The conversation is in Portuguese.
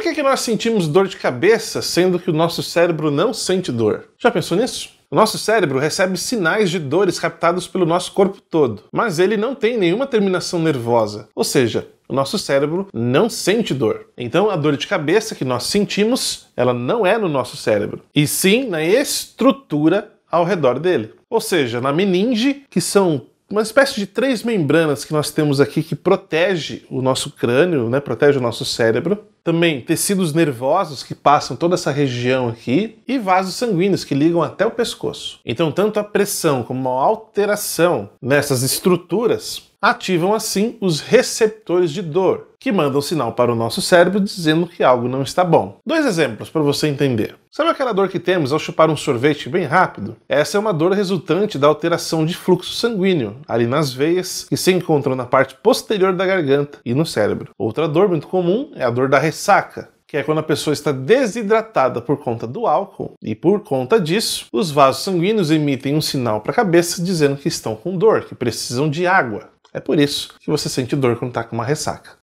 Por que, que nós sentimos dor de cabeça sendo que o nosso cérebro não sente dor? Já pensou nisso? O nosso cérebro recebe sinais de dores captados pelo nosso corpo todo, mas ele não tem nenhuma terminação nervosa, ou seja, o nosso cérebro não sente dor. Então, a dor de cabeça que nós sentimos, ela não é no nosso cérebro, e sim na estrutura ao redor dele. Ou seja, na meninge, que são uma espécie de três membranas que nós temos aqui que protege o nosso crânio, né, protege o nosso cérebro também tecidos nervosos que passam toda essa região aqui e vasos sanguíneos que ligam até o pescoço. Então, tanto a pressão como a alteração nessas estruturas ativam assim os receptores de dor, que mandam sinal para o nosso cérebro dizendo que algo não está bom. Dois exemplos para você entender. Sabe aquela dor que temos ao chupar um sorvete bem rápido? Essa é uma dor resultante da alteração de fluxo sanguíneo, ali nas veias, que se encontram na parte posterior da garganta e no cérebro. Outra dor muito comum é a dor da ressaca, que é quando a pessoa está desidratada por conta do álcool, e por conta disso, os vasos sanguíneos emitem um sinal para a cabeça dizendo que estão com dor, que precisam de água. É por isso que você sente dor quando está com uma ressaca.